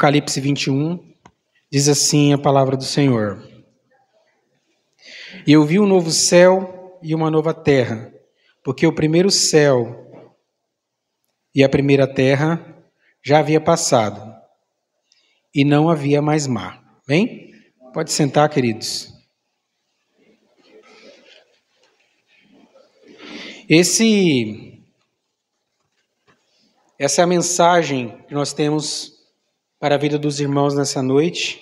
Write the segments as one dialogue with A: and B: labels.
A: Apocalipse 21, diz assim a palavra do Senhor: E eu vi um novo céu e uma nova terra, porque o primeiro céu e a primeira terra já havia passado, e não havia mais mar. Vem? Pode sentar, queridos. Esse essa é a mensagem que nós temos para a vida dos irmãos nessa noite.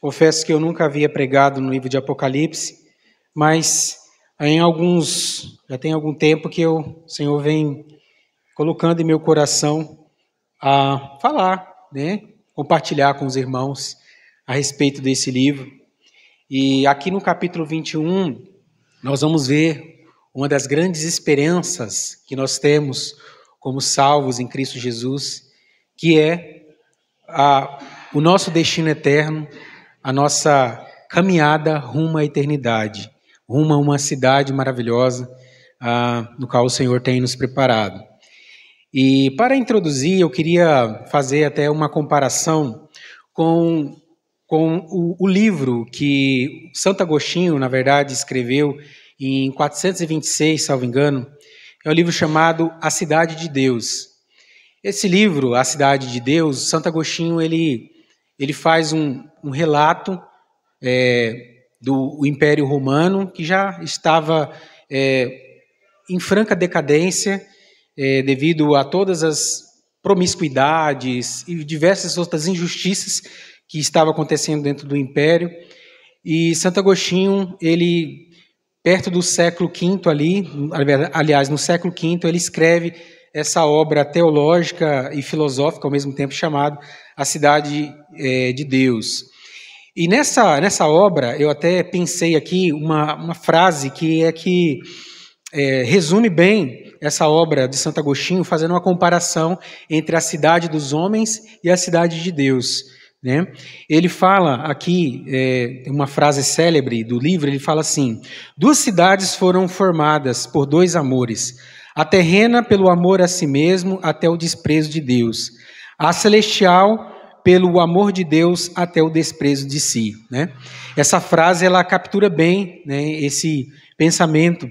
A: Confesso que eu nunca havia pregado no livro de Apocalipse, mas em alguns, já tem algum tempo que eu, o Senhor vem colocando em meu coração a falar, né? compartilhar com os irmãos a respeito desse livro. E aqui no capítulo 21, nós vamos ver uma das grandes esperanças que nós temos como salvos em Cristo Jesus, que é a, o nosso destino eterno, a nossa caminhada rumo à eternidade, rumo a uma cidade maravilhosa no qual o Senhor tem nos preparado. E para introduzir, eu queria fazer até uma comparação com, com o, o livro que Santo Agostinho, na verdade, escreveu em 426, salvo engano. É um livro chamado A Cidade de Deus. Esse livro, A Cidade de Deus, Santo Agostinho, ele, ele faz um, um relato é, do Império Romano, que já estava é, em franca decadência é, devido a todas as promiscuidades e diversas outras injustiças que estavam acontecendo dentro do Império. E Santo Agostinho, ele, perto do século V ali, aliás, no século V, ele escreve essa obra teológica e filosófica ao mesmo tempo chamada A Cidade é, de Deus. E nessa, nessa obra, eu até pensei aqui uma, uma frase que é que é, resume bem essa obra de Santo Agostinho, fazendo uma comparação entre a cidade dos homens e a cidade de Deus. Né? Ele fala aqui, é, uma frase célebre do livro, ele fala assim: Duas cidades foram formadas por dois amores a terrena pelo amor a si mesmo até o desprezo de Deus, a celestial pelo amor de Deus até o desprezo de si. Né? Essa frase ela captura bem né, esse pensamento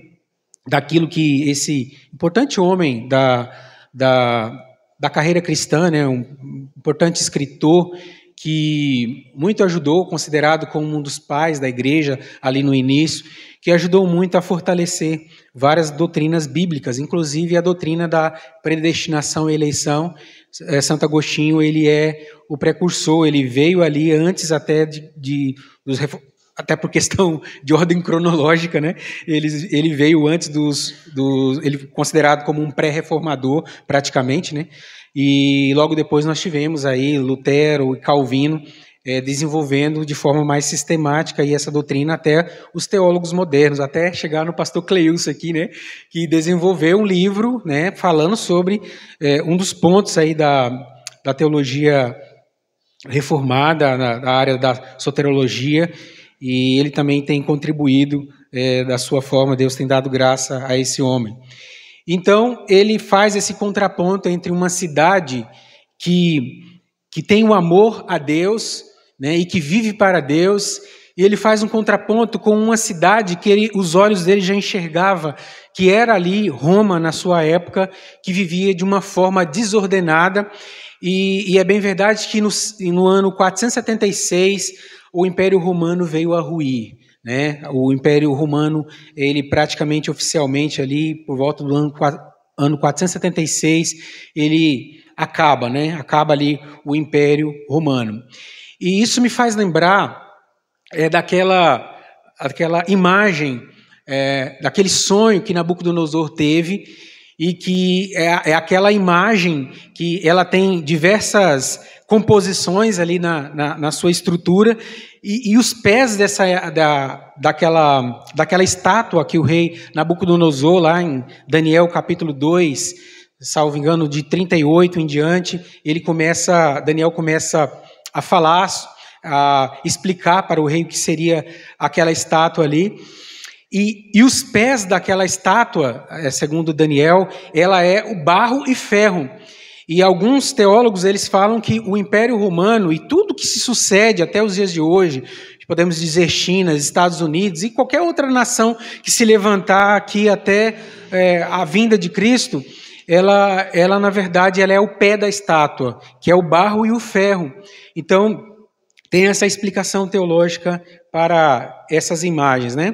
A: daquilo que esse importante homem da, da, da carreira cristã, né, um importante escritor, que muito ajudou, considerado como um dos pais da igreja ali no início, que ajudou muito a fortalecer várias doutrinas bíblicas, inclusive a doutrina da predestinação e eleição. Eh, Santo Agostinho ele é o precursor, ele veio ali antes até de, de dos até por questão de ordem cronológica, né? Ele, ele veio antes dos, dos. Ele considerado como um pré-reformador, praticamente, né? E logo depois nós tivemos aí Lutero e Calvino é, desenvolvendo de forma mais sistemática aí essa doutrina até os teólogos modernos, até chegar no pastor Cleus aqui, né? Que desenvolveu um livro, né? Falando sobre é, um dos pontos aí da, da teologia reformada, na, da área da soterologia, e ele também tem contribuído é, da sua forma, Deus tem dado graça a esse homem. Então, ele faz esse contraponto entre uma cidade que, que tem o um amor a Deus né, e que vive para Deus, e ele faz um contraponto com uma cidade que ele, os olhos dele já enxergava, que era ali Roma na sua época, que vivia de uma forma desordenada. E, e é bem verdade que no, no ano 476, o Império Romano veio a ruir. Né? O Império Romano, ele praticamente oficialmente ali por volta do ano, ano 476, ele acaba, né? Acaba ali o Império Romano. E isso me faz lembrar é, daquela, daquela imagem, é, daquele sonho que Nabucodonosor teve e que é, é aquela imagem que ela tem diversas composições ali na, na, na, sua estrutura e, e os pés dessa, da, daquela, daquela estátua que o rei Nabucodonosor, lá em Daniel capítulo 2, salvo engano, de 38 em diante, ele começa, Daniel começa a falar, a explicar para o rei o que seria aquela estátua ali. E, e, os pés daquela estátua, é, segundo Daniel, ela é o barro e ferro. E alguns teólogos eles falam que o Império Romano e tudo que se sucede até os dias de hoje, podemos dizer China, Estados Unidos e qualquer outra nação que se levantar aqui até é, a vinda de Cristo, ela, ela na verdade ela é o pé da estátua, que é o barro e o ferro. Então tem essa explicação teológica para essas imagens, né?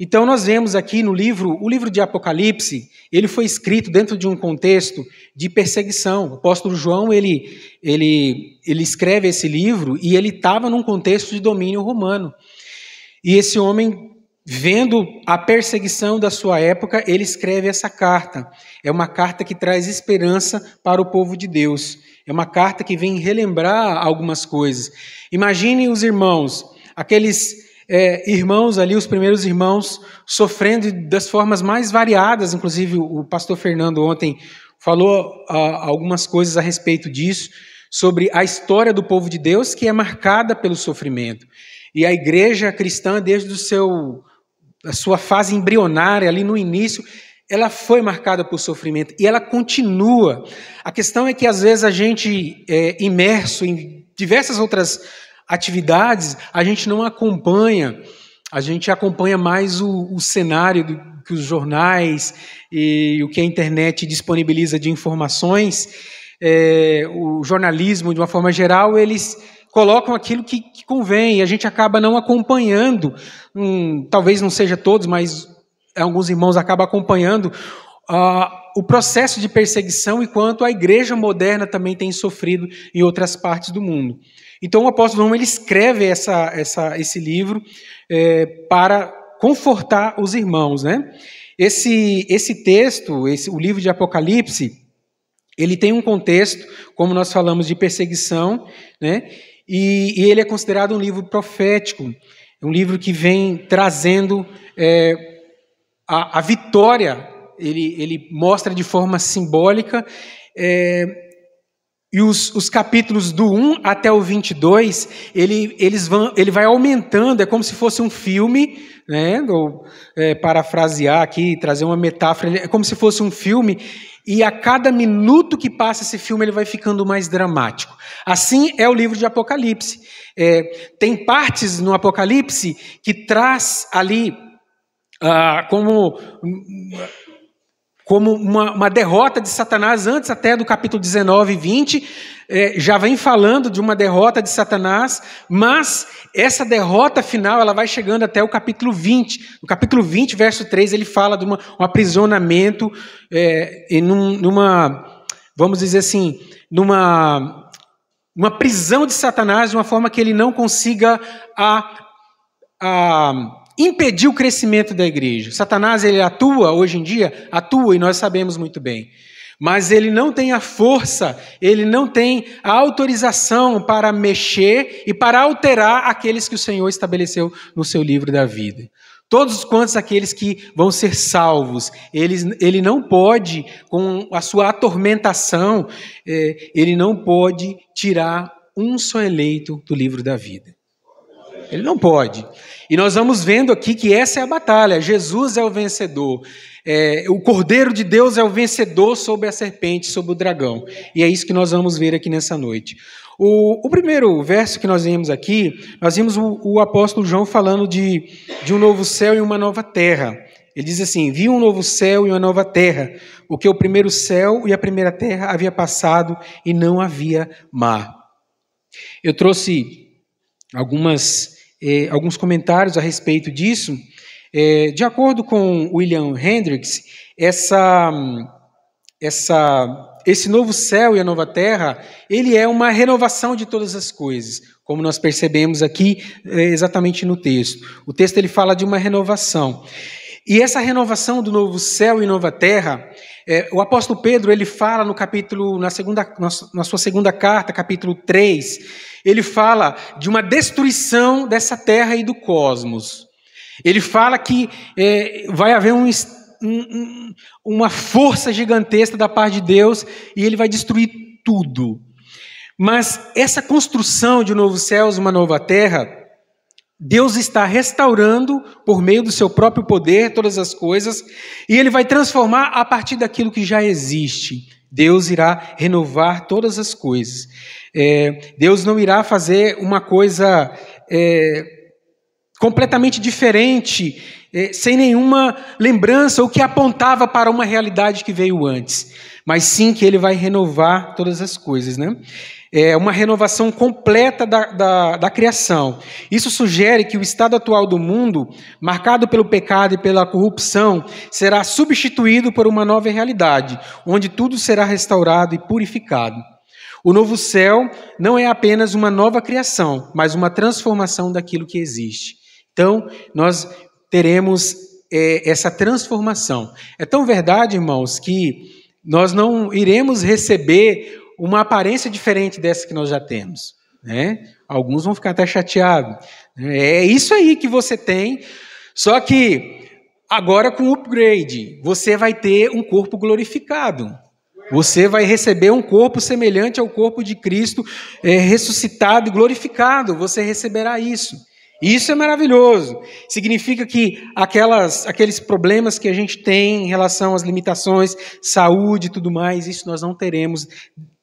A: Então nós vemos aqui no livro, o livro de Apocalipse, ele foi escrito dentro de um contexto de perseguição. O apóstolo João, ele, ele, ele escreve esse livro e ele estava num contexto de domínio romano. E esse homem, vendo a perseguição da sua época, ele escreve essa carta. É uma carta que traz esperança para o povo de Deus. É uma carta que vem relembrar algumas coisas. Imaginem os irmãos, aqueles é, irmãos ali, os primeiros irmãos, sofrendo das formas mais variadas, inclusive o pastor Fernando ontem falou uh, algumas coisas a respeito disso, sobre a história do povo de Deus que é marcada pelo sofrimento. E a igreja cristã, desde o seu, a sua fase embrionária, ali no início, ela foi marcada por sofrimento e ela continua. A questão é que, às vezes, a gente é imerso em diversas outras atividades, a gente não acompanha, a gente acompanha mais o, o cenário do, que os jornais e o que a internet disponibiliza de informações, é, o jornalismo, de uma forma geral, eles colocam aquilo que, que convém e a gente acaba não acompanhando, hum, talvez não seja todos, mas alguns irmãos acabam acompanhando uh, o processo de perseguição e quanto a igreja moderna também tem sofrido em outras partes do mundo. Então o apóstolo João ele escreve essa, essa, esse livro é, para confortar os irmãos, né? Esse, esse texto, esse, o livro de Apocalipse, ele tem um contexto, como nós falamos, de perseguição, né? E, e ele é considerado um livro profético, um livro que vem trazendo é, a, a, vitória. Ele, ele mostra de forma simbólica é, e os, os, capítulos do 1 até o 22, ele, eles vão, ele vai aumentando, é como se fosse um filme, né? ou é, parafrasear aqui, trazer uma metáfora, é como se fosse um filme, e a cada minuto que passa esse filme, ele vai ficando mais dramático. Assim é o livro de Apocalipse. É, tem partes no Apocalipse que traz ali ah, como como uma, uma, derrota de Satanás, antes até do capítulo 19 e 20, é, já vem falando de uma derrota de Satanás, mas essa derrota final ela vai chegando até o capítulo 20. No capítulo 20, verso 3, ele fala de uma, um aprisionamento é, em um, numa, vamos dizer assim, numa uma prisão de Satanás de uma forma que ele não consiga a, a impedir o crescimento da igreja. Satanás, ele atua hoje em dia, atua e nós sabemos muito bem. Mas ele não tem a força, ele não tem a autorização para mexer e para alterar aqueles que o Senhor estabeleceu no seu livro da vida. Todos quantos aqueles que vão ser salvos, ele, ele não pode, com a sua atormentação, eh, ele não pode tirar um só eleito do livro da vida. Ele não pode. E nós vamos vendo aqui que essa é a batalha. Jesus é o vencedor. É, o Cordeiro de Deus é o vencedor sobre a serpente, sobre o dragão. E é isso que nós vamos ver aqui nessa noite. O, o primeiro verso que nós vimos aqui, nós vimos o, o apóstolo João falando de, de um novo céu e uma nova terra. Ele diz assim: Vi um novo céu e uma nova terra, porque o primeiro céu e a primeira terra havia passado e não havia mar. Eu trouxe algumas eh, alguns comentários a respeito disso. Eh, de acordo com William Hendricks, essa, essa, esse novo céu e a nova terra, ele é uma renovação de todas as coisas, como nós percebemos aqui eh, exatamente no texto. O texto ele fala de uma renovação. E essa renovação do novo céu e nova terra, é, o apóstolo Pedro ele fala no capítulo, na, segunda, na sua segunda carta, capítulo 3, ele fala de uma destruição dessa terra e do cosmos. Ele fala que é, vai haver um, um, uma força gigantesca da parte de Deus e ele vai destruir tudo. Mas essa construção de um novo céu e uma nova terra, Deus está restaurando por meio do seu próprio poder todas as coisas e ele vai transformar a partir daquilo que já existe. Deus irá renovar todas as coisas. É, Deus não irá fazer uma coisa é, completamente diferente, é, sem nenhuma lembrança ou que apontava para uma realidade que veio antes, mas sim que ele vai renovar todas as coisas, né? é, uma renovação completa da, da, da, criação. Isso sugere que o estado atual do mundo, marcado pelo pecado e pela corrupção, será substituído por uma nova realidade, onde tudo será restaurado e purificado. O novo céu não é apenas uma nova criação, mas uma transformação daquilo que existe. Então, nós teremos é, essa transformação. É tão verdade, irmãos, que nós não iremos receber uma aparência diferente dessa que nós já temos. Né? Alguns vão ficar até chateados. Né? É isso aí que você tem, só que agora com o upgrade, você vai ter um corpo glorificado. Você vai receber um corpo semelhante ao corpo de Cristo é, ressuscitado e glorificado. Você receberá isso isso é maravilhoso. Significa que aquelas, aqueles problemas que a gente tem em relação às limitações, saúde e tudo mais, isso nós não teremos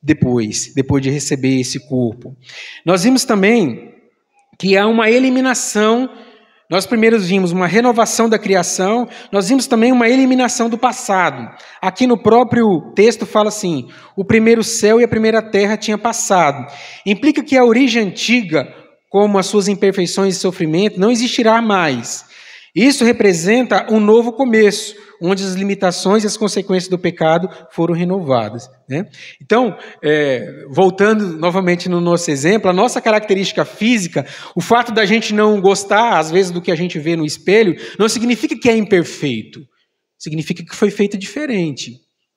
A: depois, depois de receber esse corpo. Nós vimos também que há uma eliminação. Nós primeiros vimos uma renovação da criação, nós vimos também uma eliminação do passado. Aqui no próprio texto fala assim: o primeiro céu e a primeira terra tinham passado. Implica que a origem antiga, como as suas imperfeições e sofrimento, não existirá mais. Isso representa um novo começo, onde as limitações e as consequências do pecado foram renovadas. Né? Então, é, voltando novamente no nosso exemplo, a nossa característica física, o fato da gente não gostar, às vezes, do que a gente vê no espelho, não significa que é imperfeito. Significa que foi feito diferente.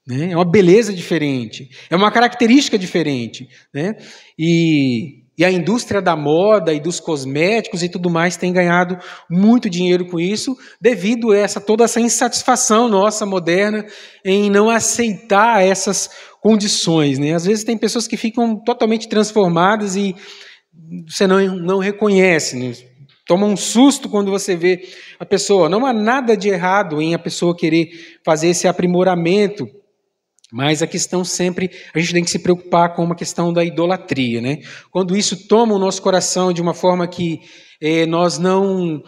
A: Né? É uma beleza diferente. É uma característica diferente. Né? E e a indústria da moda e dos cosméticos e tudo mais tem ganhado muito dinheiro com isso, devido a essa, toda essa insatisfação nossa moderna em não aceitar essas condições. Né? Às vezes tem pessoas que ficam totalmente transformadas e você não, não reconhece. Né? Toma um susto quando você vê a pessoa. Não há nada de errado em a pessoa querer fazer esse aprimoramento mas a questão sempre, a gente tem que se preocupar com uma questão da idolatria, né? Quando isso toma o nosso coração de uma forma que eh, nós não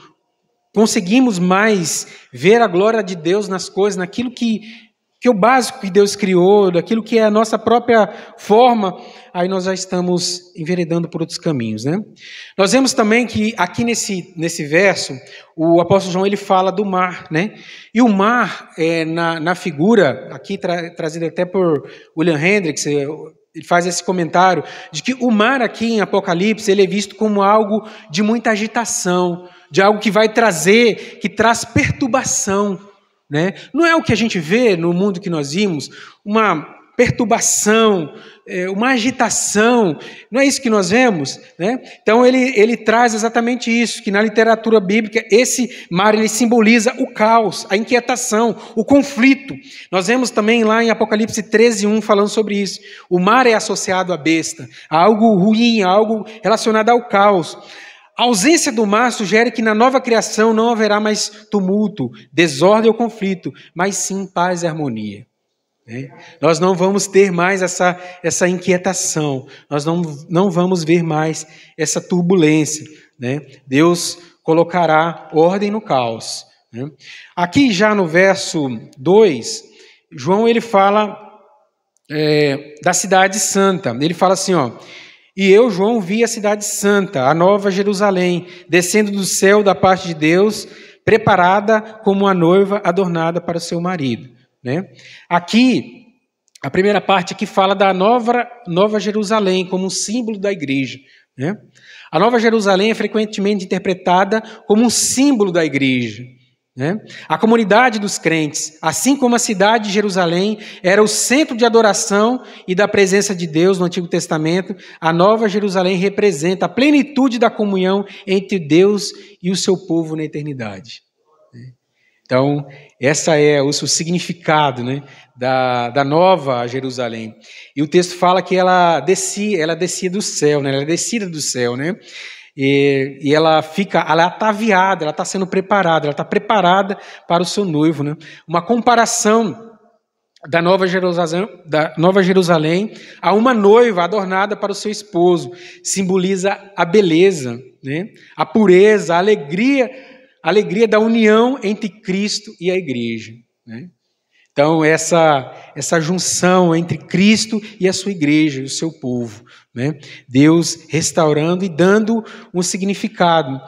A: conseguimos mais ver a glória de Deus nas coisas, naquilo que que é o básico que Deus criou, daquilo que é a nossa própria forma, aí nós já estamos enveredando por outros caminhos, né? Nós vemos também que aqui nesse, nesse verso, o apóstolo João ele fala do mar, né? E o mar, é, na, na figura, aqui tra, trazido até por William Hendricks, é, ele faz esse comentário de que o mar aqui em Apocalipse, ele é visto como algo de muita agitação, de algo que vai trazer, que traz perturbação, né? Não é o que a gente vê no mundo que nós vimos, uma perturbação, é, uma agitação, não é isso que nós vemos? Né? Então ele, ele traz exatamente isso, que na literatura bíblica esse mar ele simboliza o caos, a inquietação, o conflito. Nós vemos também lá em Apocalipse 13, 1 falando sobre isso. O mar é associado à besta, a algo ruim, a algo relacionado ao caos. A ausência do mar sugere que na nova criação não haverá mais tumulto, desordem ou conflito, mas sim paz e harmonia. Né? Nós não vamos ter mais essa, essa inquietação, nós não, não vamos ver mais essa turbulência. Né? Deus colocará ordem no caos. Né? Aqui já no verso 2, João ele fala é, da cidade santa. Ele fala assim, ó, e eu, João, vi a cidade santa, a nova Jerusalém, descendo do céu da parte de Deus, preparada como a noiva adornada para o seu marido. Né? Aqui, a primeira parte que fala da nova, nova Jerusalém como um símbolo da igreja. Né? A nova Jerusalém é frequentemente interpretada como um símbolo da igreja. Né? A comunidade dos crentes, assim como a cidade de Jerusalém, era o centro de adoração e da presença de Deus no Antigo Testamento, a Nova Jerusalém representa a plenitude da comunhão entre Deus e o seu povo na eternidade. Né? Então, essa é o significado né, da, da nova Jerusalém. E o texto fala que ela descia, ela descia do céu, né, ela é descida do céu. Né? E, e ela fica, ela é tá ataviada, ela está sendo preparada, ela está preparada para o seu noivo. Né? Uma comparação da Nova, Jerusalém, da Nova Jerusalém a uma noiva adornada para o seu esposo simboliza a beleza, né? a pureza, a alegria, a alegria da união entre Cristo e a Igreja. Né? Então, essa, essa junção entre Cristo e a sua igreja, o seu povo, né? Deus restaurando e dando um significado.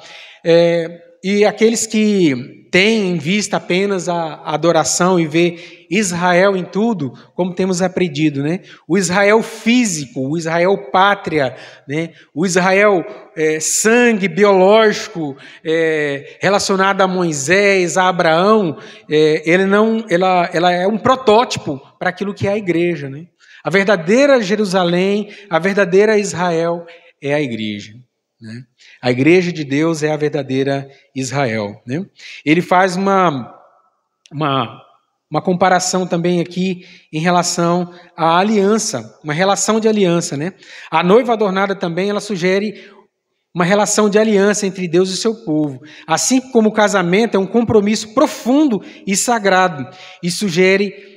A: É, e aqueles que têm em vista apenas a, adoração e vê Israel em tudo, como temos aprendido, né? O Israel físico, o Israel pátria, né? O Israel é, sangue biológico é, relacionado a Moisés, a Abraão, é, ele não, ela, ela é um protótipo para aquilo que é a igreja, né? A verdadeira Jerusalém, a verdadeira Israel é a igreja. Né? A igreja de Deus é a verdadeira Israel. Né? Ele faz uma, uma, uma comparação também aqui em relação à aliança, uma relação de aliança. Né? A noiva adornada também ela sugere uma relação de aliança entre Deus e seu povo. Assim como o casamento é um compromisso profundo e sagrado e sugere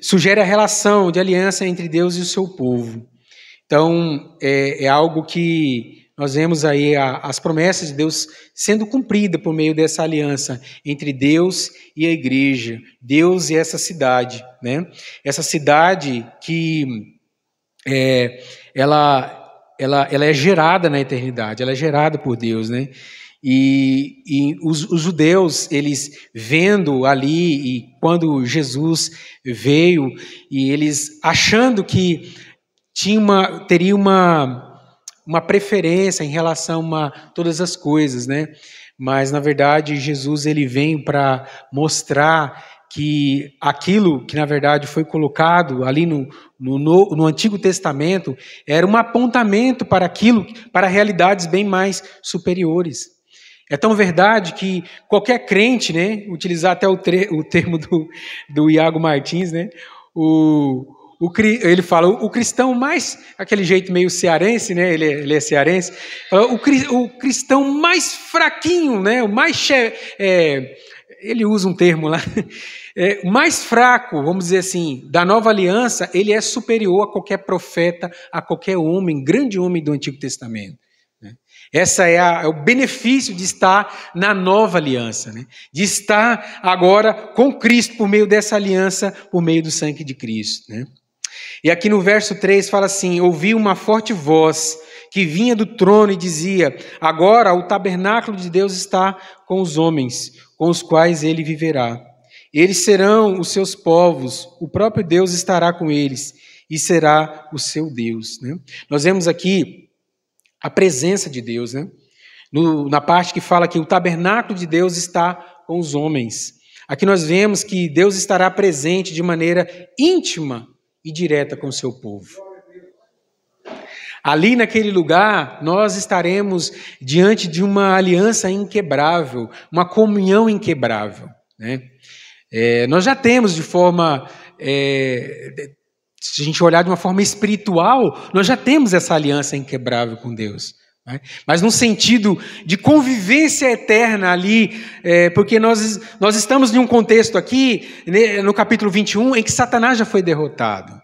A: sugere a relação de aliança entre Deus e o seu povo. Então, é, é algo que nós vemos aí a, as promessas de Deus sendo cumpridas por meio dessa aliança entre Deus e a igreja, Deus e essa cidade. Né? Essa cidade que é, ela, ela, ela é gerada na eternidade, ela é gerada por Deus. Né? E, e os, os, judeus, eles vendo ali, e quando Jesus veio, e eles achando que tinha uma, teria uma, uma preferência em relação a todas as coisas, né? Mas, na verdade, Jesus ele vem para mostrar que aquilo que na verdade foi colocado ali no, no, no, no, Antigo Testamento era um apontamento para aquilo, para realidades bem mais superiores. É tão verdade que qualquer crente, né, utilizar até o, o termo do, do Iago Martins, né, o, o, ele fala, o cristão mais, aquele jeito meio cearense, né, ele, é, ele é cearense, fala, o, o cristão mais fraquinho, né, o mais, é, ele usa um termo lá, é, mais fraco, vamos dizer assim, da nova aliança, ele é superior a qualquer profeta, a qualquer homem, grande homem do Antigo Testamento. Né? Essa é, a, é, o benefício de estar na nova aliança, né? de estar agora com Cristo por meio dessa aliança, por meio do sangue de Cristo. Né? E aqui no verso 3 fala assim: Ouvi uma forte voz que vinha do trono e dizia: Agora o tabernáculo de Deus está com os homens, com os quais ele viverá. Eles serão os seus povos, o próprio Deus estará com eles e será o seu Deus. Né? Nós vemos aqui a presença de Deus, né? No, na parte que fala que o tabernáculo de Deus está com os homens. Aqui nós vemos que Deus estará presente de maneira íntima e direta com o seu povo. Ali naquele lugar, nós estaremos diante de uma aliança inquebrável, uma comunhão inquebrável. Né? É, nós já temos de forma é, se a gente olhar de uma forma espiritual, nós já temos essa aliança inquebrável com Deus. Né? Mas num sentido de convivência eterna ali, é, porque nós, nós estamos em um contexto aqui, né, no capítulo 21, em que Satanás já foi derrotado.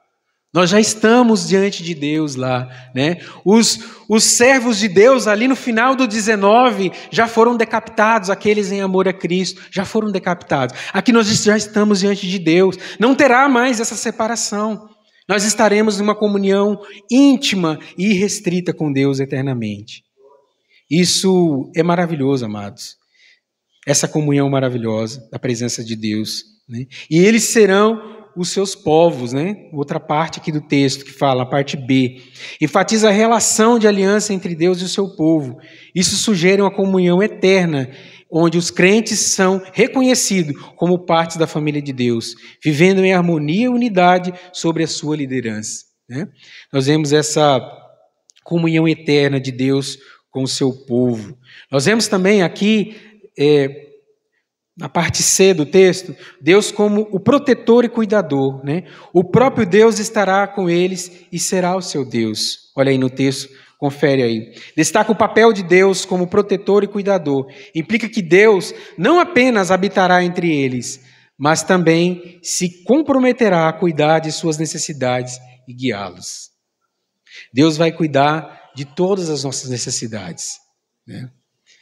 A: Nós já estamos diante de Deus lá, né? Os, os servos de Deus ali no final do 19 já foram decapitados, aqueles em amor a Cristo já foram decapitados. Aqui nós já estamos diante de Deus, não terá mais essa separação. Nós estaremos numa comunhão íntima e restrita com Deus eternamente. Isso é maravilhoso, amados. Essa comunhão maravilhosa da presença de Deus. Né? E eles serão os seus povos, né? Outra parte aqui do texto que fala, a parte B. Enfatiza a relação de aliança entre Deus e o seu povo. Isso sugere uma comunhão eterna onde os crentes são reconhecidos como partes da família de Deus, vivendo em harmonia e unidade sobre a sua liderança. Né? Nós vemos essa comunhão eterna de Deus com o seu povo. Nós vemos também aqui, é, na parte C do texto, Deus como o protetor e cuidador. Né? O próprio Deus estará com eles e será o seu Deus. Olha aí no texto, Confere aí. Destaca o papel de Deus como protetor e cuidador. Implica que Deus não apenas habitará entre eles, mas também se comprometerá a cuidar de suas necessidades e guiá-los. Deus vai cuidar de todas as nossas necessidades. Né?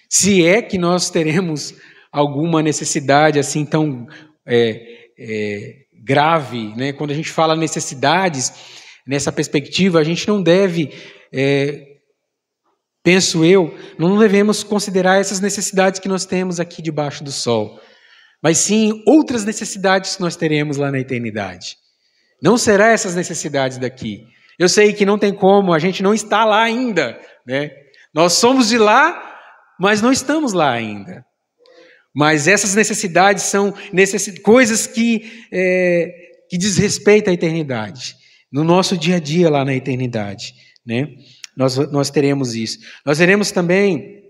A: Se é que nós teremos alguma necessidade assim tão é, é, grave, né? quando a gente fala necessidades, nessa perspectiva, a gente não deve é, penso eu, não devemos considerar essas necessidades que nós temos aqui debaixo do sol, mas sim outras necessidades que nós teremos lá na eternidade. Não será essas necessidades daqui. Eu sei que não tem como, a gente não está lá ainda, né? Nós somos de lá, mas não estamos lá ainda. Mas essas necessidades são coisas que, é, que diz respeito à eternidade, no nosso dia a dia lá na eternidade, né? nós, nós teremos isso. Nós veremos também,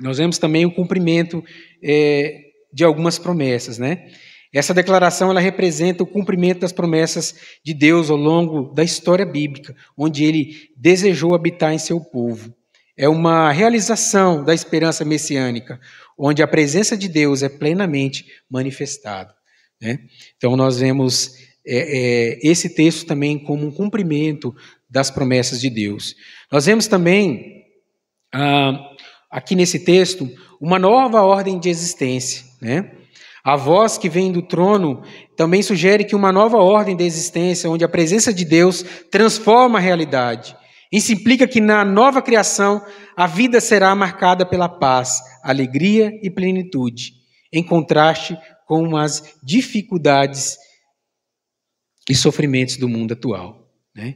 A: nós vemos também o cumprimento é, de algumas promessas, né? Essa declaração ela representa o cumprimento das promessas de Deus ao longo da história bíblica, onde ele desejou habitar em seu povo. É uma realização da esperança messiânica, onde a presença de Deus é plenamente manifestada. Né? Então, nós vemos é, é, esse texto também como um cumprimento das promessas de Deus. Nós vemos também, ah, aqui nesse texto, uma nova ordem de existência. Né? A voz que vem do trono também sugere que uma nova ordem de existência, onde a presença de Deus transforma a realidade. Isso implica que na nova criação a vida será marcada pela paz, alegria e plenitude, em contraste com as dificuldades e sofrimentos do mundo atual. Né?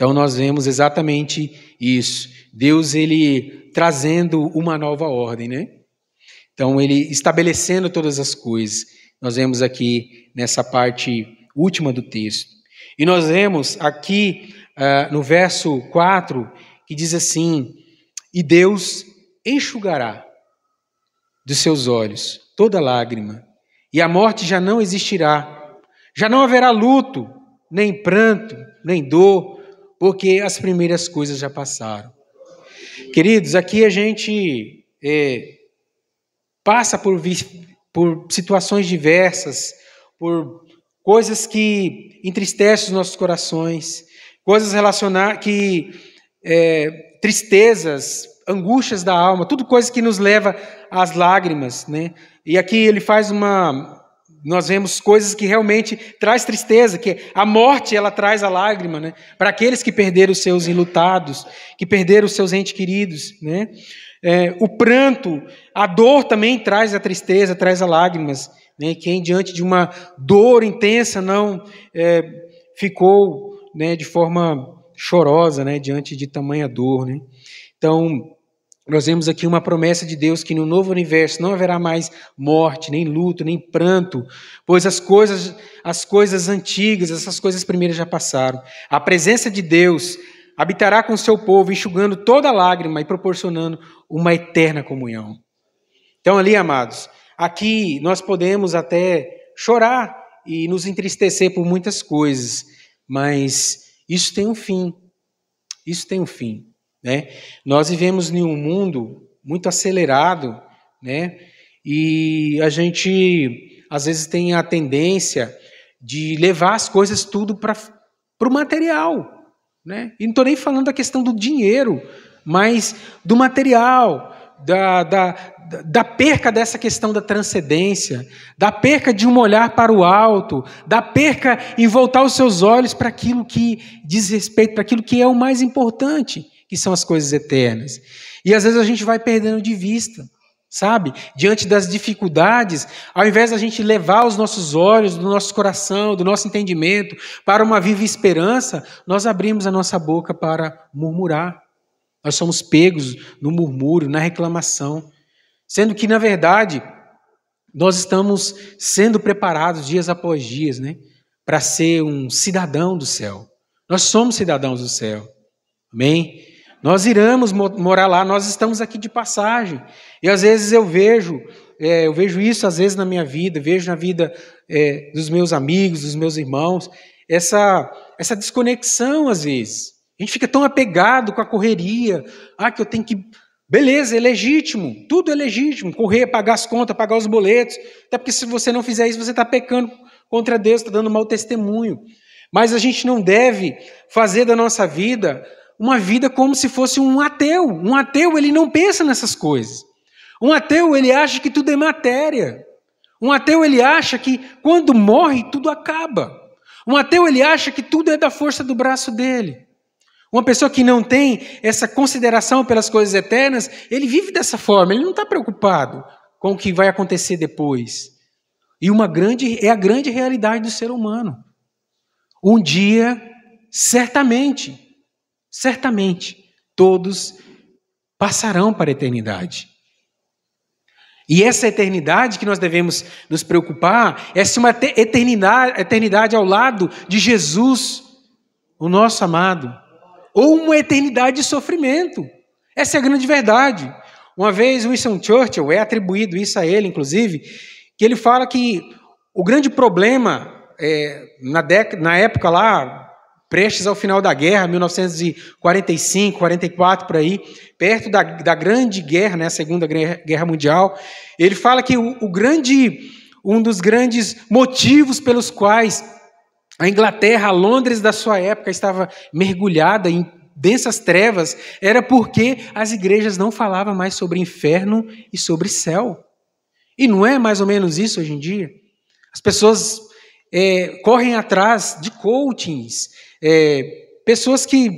A: Então nós vemos exatamente isso. Deus ele trazendo uma nova ordem, né? Então ele estabelecendo todas as coisas. Nós vemos aqui nessa parte última do texto. E nós vemos aqui uh, no verso 4 que diz assim: E Deus enxugará dos seus olhos toda lágrima, e a morte já não existirá, já não haverá luto, nem pranto, nem dor porque as primeiras coisas já passaram. Queridos, aqui a gente é, passa por, por situações diversas, por coisas que entristecem os nossos corações, coisas relacionadas que é, tristezas, angústias da alma, tudo coisa que nos leva às lágrimas, né? E aqui ele faz uma nós vemos coisas que realmente traz tristeza, que a morte ela traz a lágrima, né? Para aqueles que perderam seus enlutados, que perderam seus entes queridos, né? É, o pranto, a dor também traz a tristeza, traz a lágrimas, né? Quem diante de uma dor intensa não é, ficou, né? De forma chorosa, né? Diante de tamanha dor, né? Então nós vemos aqui uma promessa de Deus que no novo universo não haverá mais morte, nem luto, nem pranto, pois as coisas, as coisas antigas, essas coisas primeiras já passaram. A presença de Deus habitará com seu povo, enxugando toda lágrima e proporcionando uma eterna comunhão. Então, ali, amados, aqui nós podemos até chorar e nos entristecer por muitas coisas, mas isso tem um fim. Isso tem um fim. Né? Nós vivemos em um mundo muito acelerado, né? E a gente às vezes tem a tendência de levar as coisas tudo para o material, né? E não estou nem falando da questão do dinheiro, mas do material, da, da, da perca dessa questão da transcendência, da perca de um olhar para o alto, da perca em voltar os seus olhos para aquilo que diz respeito, para aquilo que é o mais importante que são as coisas eternas. E às vezes a gente vai perdendo de vista, sabe? Diante das dificuldades, ao invés da gente levar os nossos olhos, do nosso coração, do nosso entendimento para uma viva esperança, nós abrimos a nossa boca para murmurar. Nós somos pegos no murmúrio, na reclamação, sendo que na verdade nós estamos sendo preparados dias após dias, né, para ser um cidadão do céu. Nós somos cidadãos do céu. Amém? Nós iremos morar lá, nós estamos aqui de passagem. E às vezes eu vejo, é, eu vejo isso às vezes na minha vida, vejo na vida é, dos meus amigos, dos meus irmãos, essa, essa desconexão às vezes. A gente fica tão apegado com a correria, ah, que eu tenho que. Beleza, é legítimo, tudo é legítimo, correr, pagar as contas, pagar os boletos, até porque se você não fizer isso, você está pecando contra Deus, está dando mau testemunho. Mas a gente não deve fazer da nossa vida uma vida como se fosse um ateu. Um ateu, ele não pensa nessas coisas. Um ateu, ele acha que tudo é matéria. Um ateu, ele acha que quando morre, tudo acaba. Um ateu, ele acha que tudo é da força do braço dele. Uma pessoa que não tem essa consideração pelas coisas eternas, ele vive dessa forma, ele não está preocupado com o que vai acontecer depois. E uma grande é a grande realidade do ser humano. Um dia, certamente, Certamente todos passarão para a eternidade. E essa eternidade que nós devemos nos preocupar é se uma eternidade, eternidade ao lado de Jesus, o nosso amado, ou uma eternidade de sofrimento. Essa é a grande verdade. Uma vez Winston Churchill, é atribuído isso a ele, inclusive, que ele fala que o grande problema é, na, na época lá, prestes ao final da guerra, 1945, 44 por aí, perto da, da grande guerra, né, a Segunda Guerra Mundial, ele fala que o, o grande, um dos grandes motivos pelos quais a Inglaterra, a Londres da sua época estava mergulhada em densas trevas era porque as igrejas não falavam mais sobre inferno e sobre céu. E não é mais ou menos isso hoje em dia? As pessoas é, correm atrás de coachings, é, pessoas que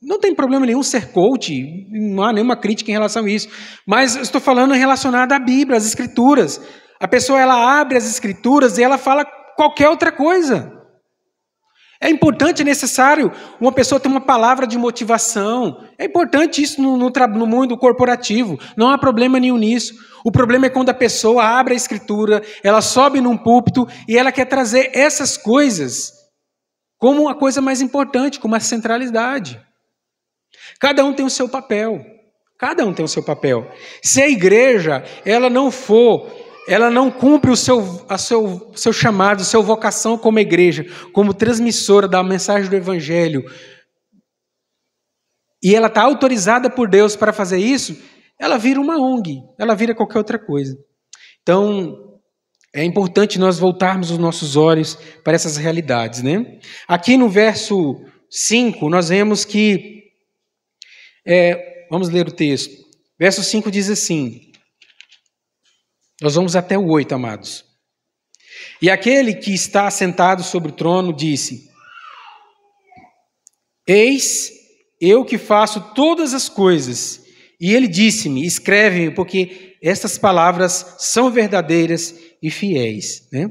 A: não tem problema nenhum ser coach, não há nenhuma crítica em relação a isso. Mas estou falando relacionado à Bíblia, às Escrituras. A pessoa ela abre as Escrituras e ela fala qualquer outra coisa. É importante, é necessário uma pessoa ter uma palavra de motivação. É importante isso no, no, no mundo corporativo. Não há problema nenhum nisso. O problema é quando a pessoa abre a escritura, ela sobe num púlpito e ela quer trazer essas coisas como uma coisa mais importante, como a centralidade. Cada um tem o seu papel. Cada um tem o seu papel. Se a igreja, ela não for, ela não cumpre o seu, a seu, seu chamado, a sua vocação como igreja, como transmissora da mensagem do evangelho, e ela está autorizada por Deus para fazer isso, ela vira uma ONG, ela vira qualquer outra coisa. Então, é importante nós voltarmos os nossos olhos para essas realidades, né? Aqui no verso 5, nós vemos que. É, vamos ler o texto. Verso 5 diz assim. Nós vamos até o 8, amados. E aquele que está sentado sobre o trono disse: Eis eu que faço todas as coisas. E ele disse-me: Escreve-me, porque estas palavras são verdadeiras e fiéis. Né?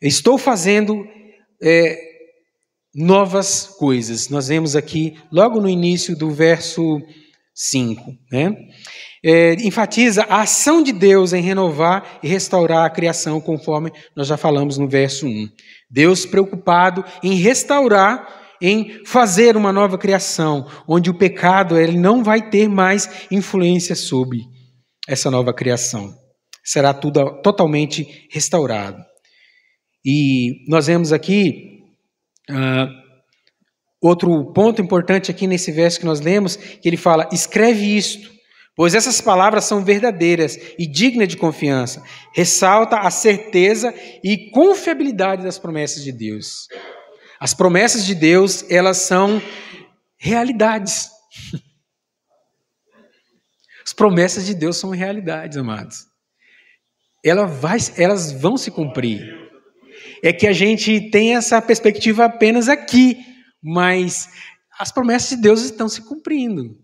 A: Estou fazendo é, novas coisas. Nós vemos aqui, logo no início do verso 5. Né? É, enfatiza a ação de Deus em renovar e restaurar a criação, conforme nós já falamos no verso 1. Deus preocupado em restaurar em fazer uma nova criação, onde o pecado ele não vai ter mais influência sobre essa nova criação será tudo totalmente restaurado. E nós vemos aqui uh, outro ponto importante aqui nesse verso que nós lemos, que ele fala: escreve isto, pois essas palavras são verdadeiras e dignas de confiança. Ressalta a certeza e confiabilidade das promessas de Deus. As promessas de Deus, elas são realidades. As promessas de Deus são realidades, amados ela vai, elas vão se cumprir. É que a gente tem essa perspectiva apenas aqui, mas as promessas de Deus estão se cumprindo.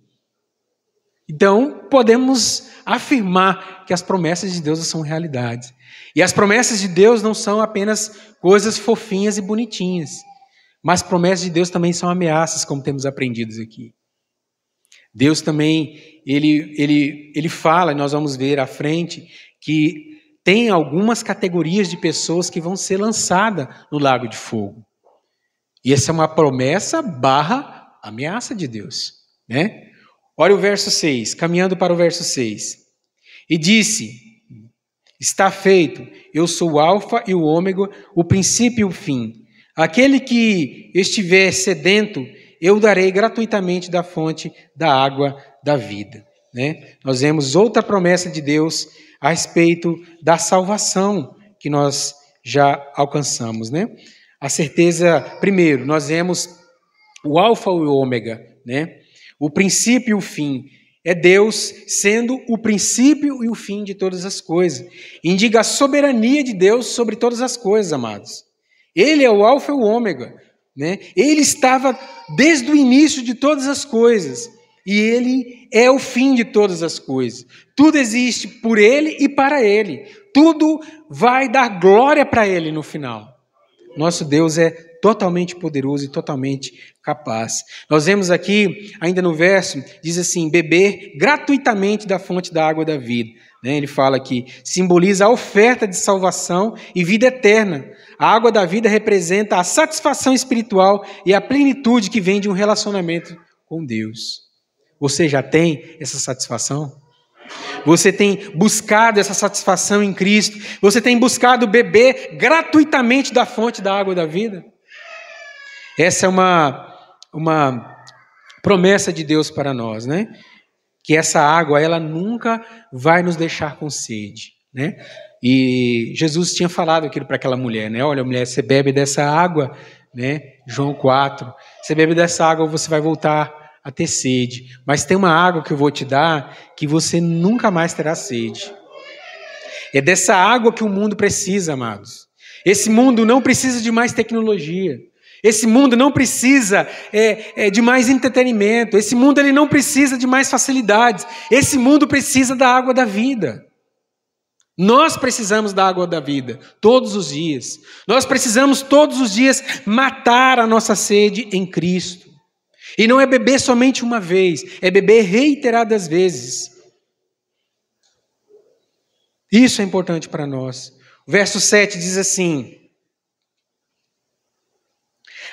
A: Então, podemos afirmar que as promessas de Deus são realidade. E as promessas de Deus não são apenas coisas fofinhas e bonitinhas, mas promessas de Deus também são ameaças, como temos aprendido aqui. Deus também, ele, ele, ele fala, e nós vamos ver à frente, que tem algumas categorias de pessoas que vão ser lançadas no lago de fogo. E essa é uma promessa barra ameaça de Deus. Né? Olha o verso 6, caminhando para o verso 6. E disse: Está feito, eu sou o Alfa e o Ômega, o princípio e o fim. Aquele que estiver sedento, eu darei gratuitamente da fonte da água da vida. Né? Nós vemos outra promessa de Deus a respeito da salvação que nós já alcançamos, né? A certeza, primeiro, nós vemos o alfa e o ômega, né? O princípio e o fim. É Deus sendo o princípio e o fim de todas as coisas. Indica a soberania de Deus sobre todas as coisas, amados. Ele é o alfa e o ômega, né? Ele estava desde o início de todas as coisas. E ele é o fim de todas as coisas. Tudo existe por ele e para ele. Tudo vai dar glória para ele no final. Nosso Deus é totalmente poderoso e totalmente capaz. Nós vemos aqui, ainda no verso, diz assim: beber gratuitamente da fonte da água da vida. Né? Ele fala que simboliza a oferta de salvação e vida eterna. A água da vida representa a satisfação espiritual e a plenitude que vem de um relacionamento com Deus. Você já tem essa satisfação? Você tem buscado essa satisfação em Cristo? Você tem buscado beber gratuitamente da fonte da água da vida? Essa é uma, uma promessa de Deus para nós, né? Que essa água, ela nunca vai nos deixar com sede, né? E Jesus tinha falado aquilo para aquela mulher, né? Olha, mulher, você bebe dessa água, né? João 4. Você bebe dessa água, você vai voltar a ter sede, mas tem uma água que eu vou te dar que você nunca mais terá sede. É dessa água que o mundo precisa, amados. Esse mundo não precisa de mais tecnologia. Esse mundo não precisa é, é, de mais entretenimento. Esse mundo ele não precisa de mais facilidades. Esse mundo precisa da água da vida. Nós precisamos da água da vida todos os dias. Nós precisamos todos os dias matar a nossa sede em Cristo. E não é beber somente uma vez, é beber reiteradas vezes. Isso é importante para nós. O verso 7 diz assim: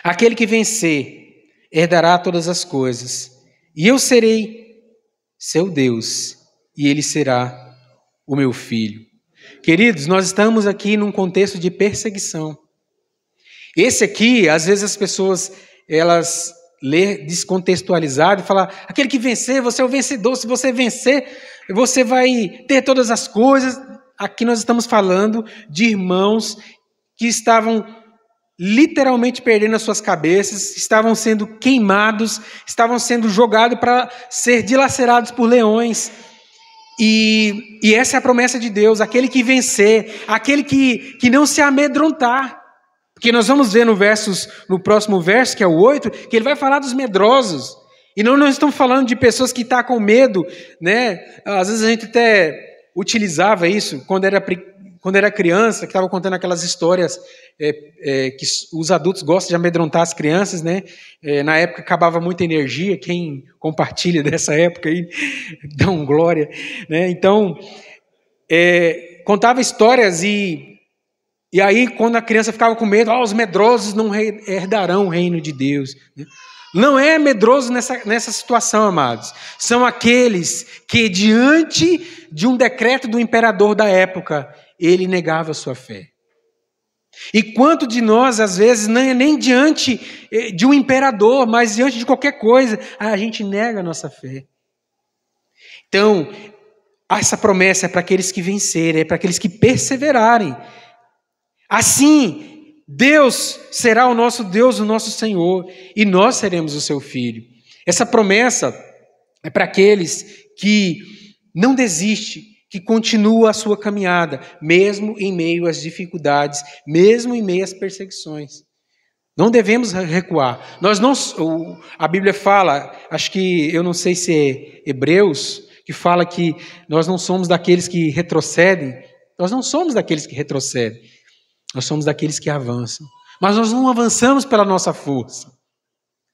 A: Aquele que vencer herdará todas as coisas, e eu serei seu Deus, e ele será o meu filho. Queridos, nós estamos aqui num contexto de perseguição. Esse aqui, às vezes as pessoas elas ler descontextualizado e falar: aquele que vencer, você é o vencedor. Se você vencer, você vai ter todas as coisas. Aqui nós estamos falando de irmãos que estavam literalmente perdendo as suas cabeças, estavam sendo queimados, estavam sendo jogados para ser dilacerados por leões. E, e essa é a promessa de Deus: aquele que vencer, aquele que, que não se amedrontar. Porque nós vamos ver no, versos, no próximo verso, que é o 8, que ele vai falar dos medrosos. E não, estamos falando de pessoas que estão tá com medo, né? Às vezes a gente até utilizava isso quando era, quando era criança, que estava contando aquelas histórias é, é, que os adultos gostam de amedrontar as crianças, né? É, na época acabava muita energia, quem compartilha dessa época aí, dão glória, né? Então, é, contava histórias e e aí, quando a criança ficava com medo, oh, os medrosos não herdarão o reino de Deus. Né? Não é medroso nessa, nessa situação, amados. São aqueles que, diante de um decreto do imperador da época, ele negava sua fé. E quanto de nós, às vezes, não é nem diante eh, de um imperador, mas diante de qualquer coisa, a gente nega a nossa fé. Então, essa promessa é para aqueles que vencerem, é para aqueles que perseverarem Assim, Deus será o nosso Deus, o nosso Senhor, e nós seremos o seu filho. Essa promessa é para aqueles que não desistem, que continua a sua caminhada, mesmo em meio às dificuldades, mesmo em meio às perseguições. Não devemos recuar. Nós não, a Bíblia fala, acho que eu não sei se é Hebreus, que fala que nós não somos daqueles que retrocedem. Nós não somos daqueles que retrocedem. Nós somos daqueles que avançam. Mas nós não avançamos pela nossa força.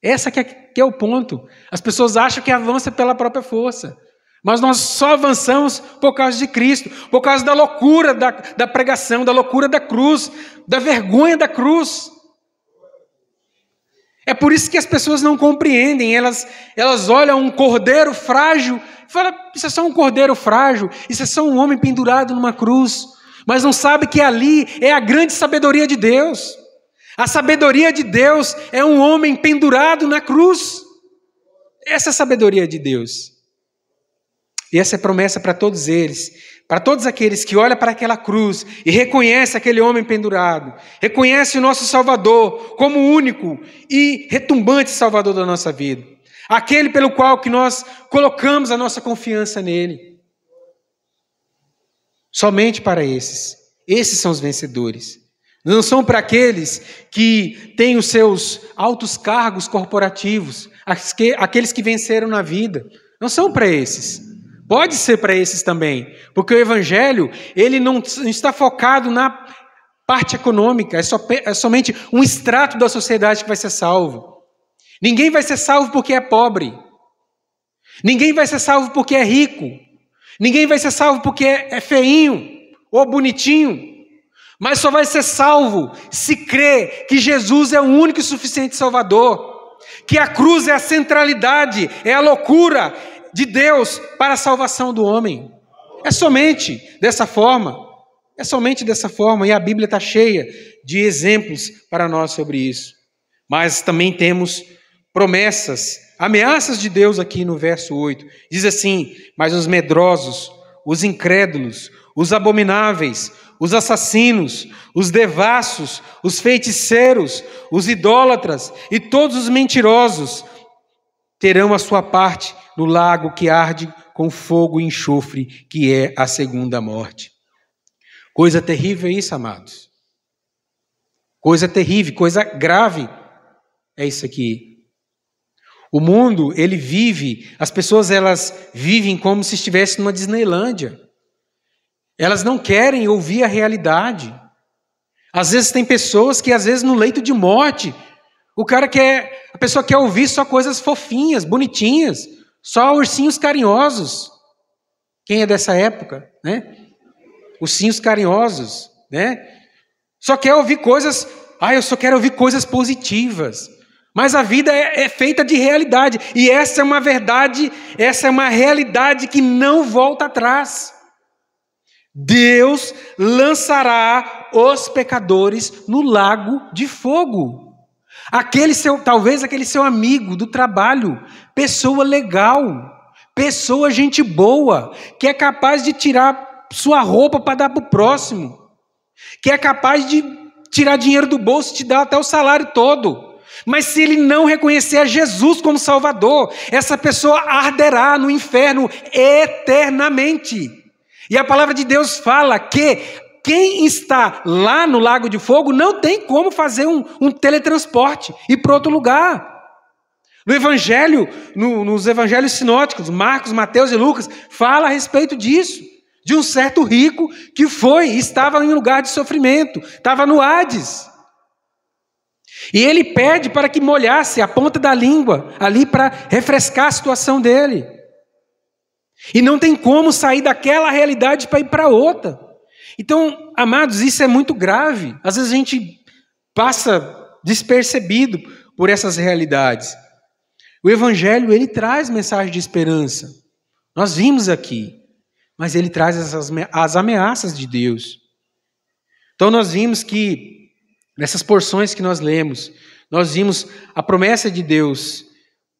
A: Essa que é, que é o ponto. As pessoas acham que avança pela própria força. Mas nós só avançamos por causa de Cristo, por causa da loucura da, da pregação, da loucura da cruz, da vergonha da cruz. É por isso que as pessoas não compreendem, elas, elas olham um cordeiro frágil e falam: Isso é só um cordeiro frágil, isso é só um homem pendurado numa cruz mas não sabe que ali é a grande sabedoria de Deus. A sabedoria de Deus é um homem pendurado na cruz. Essa é a sabedoria de Deus. E essa é promessa para todos eles, para todos aqueles que olham para aquela cruz e reconhecem aquele homem pendurado, reconhecem o nosso Salvador como único e retumbante Salvador da nossa vida, aquele pelo qual que nós colocamos a nossa confiança nele. Somente para esses. Esses são os vencedores. Não são para aqueles que têm os seus altos cargos corporativos, aqueles que venceram na vida. Não são para esses. Pode ser para esses também, porque o evangelho ele não está focado na parte econômica. É, só, é somente um extrato da sociedade que vai ser salvo. Ninguém vai ser salvo porque é pobre. Ninguém vai ser salvo porque é rico. Ninguém vai ser salvo porque é, é feinho ou bonitinho, mas só vai ser salvo se crer que Jesus é o único e suficiente Salvador, que a cruz é a centralidade, é a loucura de Deus para a salvação do homem. É somente dessa forma. É somente dessa forma, e a Bíblia está cheia de exemplos para nós sobre isso. Mas também temos promessas ameaças de Deus aqui no verso 8. Diz assim: Mas os medrosos, os incrédulos, os abomináveis, os assassinos, os devassos, os feiticeiros, os idólatras e todos os mentirosos terão a sua parte no lago que arde com fogo e enxofre, que é a segunda morte. Coisa terrível é isso, amados. Coisa terrível, coisa grave é isso aqui. O mundo, ele vive, as pessoas elas vivem como se estivesse numa Disneylândia. Elas não querem ouvir a realidade. Às vezes tem pessoas que às vezes no leito de morte, o cara quer, a pessoa quer ouvir só coisas fofinhas, bonitinhas, só ursinhos carinhosos. Quem é dessa época, né? Ursinhos carinhosos, né? Só quer ouvir coisas, ah, eu só quero ouvir coisas positivas. Mas a vida é, é, feita de realidade. E essa é uma verdade, essa é uma realidade que não volta atrás. Deus lançará os pecadores no lago de fogo. Aquele seu, talvez aquele seu amigo do trabalho, pessoa legal, pessoa gente boa, que é capaz de tirar sua roupa para dar para o próximo, que é capaz de tirar dinheiro do bolso e te dar até o salário todo mas se ele não reconhecer a Jesus como Salvador, essa pessoa arderá no inferno eternamente. E a palavra de Deus fala que quem está lá no Lago de Fogo não tem como fazer um, um teletransporte e para outro lugar. No Evangelho, no, nos Evangelhos sinóticos, Marcos, Mateus e Lucas, fala a respeito disso. De um certo rico que foi estava em um lugar de sofrimento, estava no Hades. E ele pede para que molhasse a ponta da língua ali para refrescar a situação dele. E não tem como sair daquela realidade para ir para outra. Então, amados, isso é muito grave. Às vezes a gente passa despercebido por essas realidades. O evangelho, ele traz mensagem de esperança. Nós vimos aqui, mas ele traz as ameaças de Deus. Então nós vimos que Nessas porções que nós lemos, nós vimos a promessa de Deus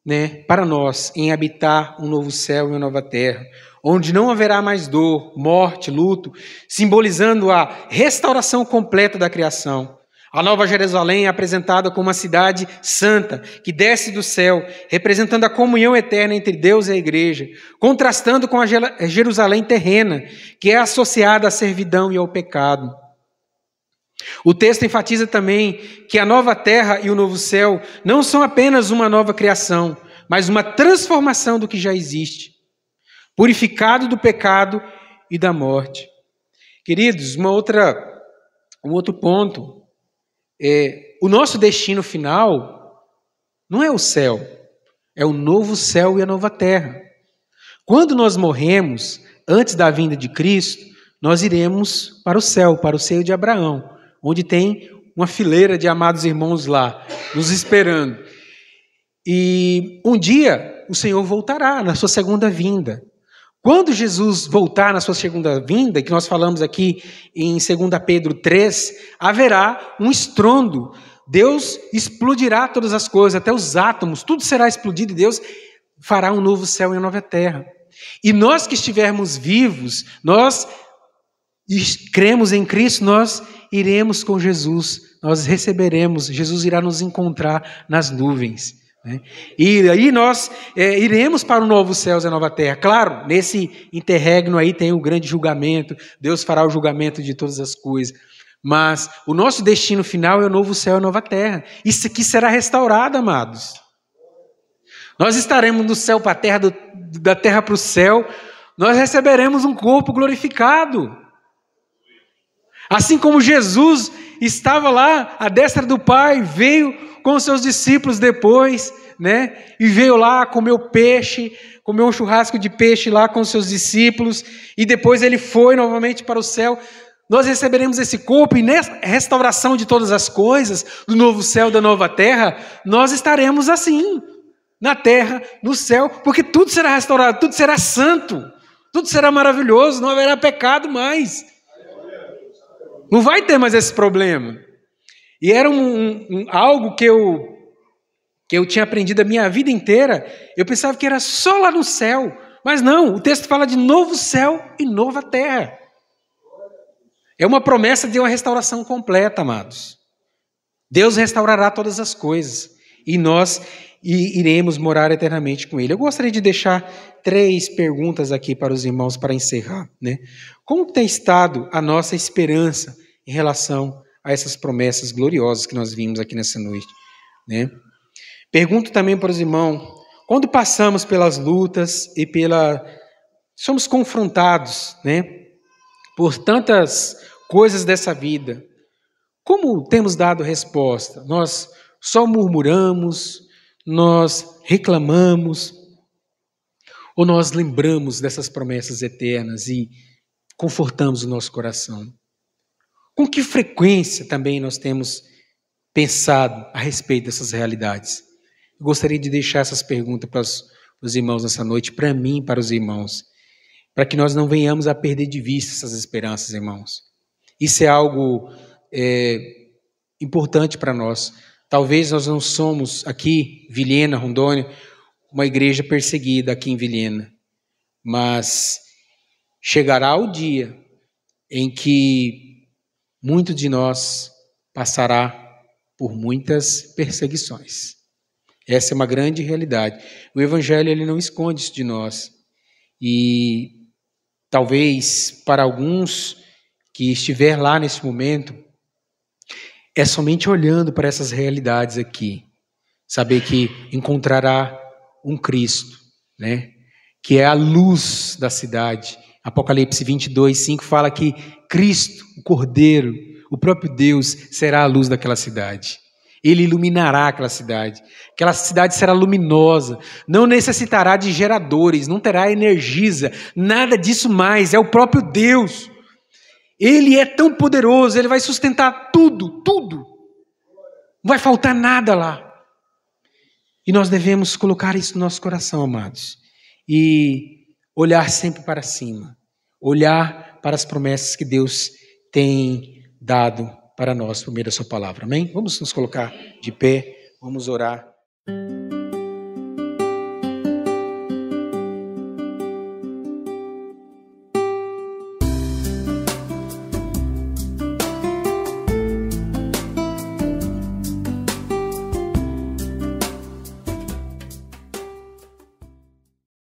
A: né, para nós em habitar um novo céu e uma nova terra, onde não haverá mais dor, morte, luto, simbolizando a restauração completa da criação. A Nova Jerusalém é apresentada como uma cidade santa que desce do céu, representando a comunhão eterna entre Deus e a igreja, contrastando com a Jerusalém terrena, que é associada à servidão e ao pecado. O texto enfatiza também que a nova terra e o novo céu não são apenas uma nova criação, mas uma transformação do que já existe, purificado do pecado e da morte. Queridos, uma outra, um outro ponto é o nosso destino final não é o céu, é o novo céu e a nova terra. Quando nós morremos antes da vinda de Cristo, nós iremos para o céu, para o seio de Abraão onde tem uma fileira de amados irmãos lá, nos esperando. E um dia o Senhor voltará na sua segunda vinda. Quando Jesus voltar na sua segunda vinda, que nós falamos aqui em 2 Pedro 3, haverá um estrondo. Deus explodirá todas as coisas, até os átomos, tudo será explodido e Deus fará um novo céu e uma nova terra. E nós que estivermos vivos, nós e cremos em Cristo, nós iremos com Jesus, nós receberemos, Jesus irá nos encontrar nas nuvens. Né? E aí nós é, iremos para o novo céu e a nova terra. Claro, nesse interregno aí tem o grande julgamento, Deus fará o julgamento de todas as coisas. Mas o nosso destino final é o novo céu e a nova terra. Isso aqui será restaurado, amados. Nós estaremos do céu para a terra, do, da terra para o céu. Nós receberemos um corpo glorificado. Assim como Jesus estava lá à destra do Pai, veio com seus discípulos depois, né? E veio lá, comeu peixe, comeu um churrasco de peixe lá com seus discípulos, e depois ele foi novamente para o céu. Nós receberemos esse corpo, e nessa restauração de todas as coisas, do novo céu, da nova terra, nós estaremos assim, na terra, no céu, porque tudo será restaurado, tudo será santo, tudo será maravilhoso, não haverá pecado mais. Não vai ter mais esse problema. E era um, um, um, algo que eu, que eu tinha aprendido a minha vida inteira. Eu pensava que era só lá no céu. Mas não, o texto fala de novo céu e nova terra. É uma promessa de uma restauração completa, amados. Deus restaurará todas as coisas. E nós e iremos morar eternamente com Ele. Eu gostaria de deixar três perguntas aqui para os irmãos para encerrar. Né? Como tem estado a nossa esperança em relação a essas promessas gloriosas que nós vimos aqui nessa noite? Né? Pergunto também para os irmãos: quando passamos pelas lutas e pela. somos confrontados né, por tantas coisas dessa vida, como temos dado resposta? Nós só murmuramos, nós reclamamos ou nós lembramos dessas promessas eternas e confortamos o nosso coração? Com que frequência também nós temos pensado a respeito dessas realidades? Eu gostaria de deixar essas perguntas para os, irmãos nessa noite, para mim, para os irmãos, para que nós não venhamos a perder de vista essas esperanças, irmãos. Isso é algo é, importante para nós. Talvez nós não somos aqui, Vilhena, Rondônia, uma igreja perseguida aqui em Vilhena, mas chegará o dia em que muito de nós passará por muitas perseguições. Essa é uma grande realidade. O evangelho ele não esconde isso de nós. E talvez para alguns que estiver lá nesse momento, é somente olhando para essas realidades aqui, saber que encontrará um Cristo, né? Que é a luz da cidade. Apocalipse 22, 5 fala que Cristo, o Cordeiro, o próprio Deus, será a luz daquela cidade. Ele iluminará aquela cidade. Aquela cidade será luminosa. Não necessitará de geradores, não terá energiza, nada disso mais. É o próprio Deus. Ele é tão poderoso, ele vai sustentar tudo, tudo. Não vai faltar nada lá. E nós devemos colocar isso no nosso coração, amados, e olhar sempre para cima, olhar para as promessas que Deus tem dado para nós por meio da Sua palavra. Amém? Vamos nos colocar de pé, vamos orar.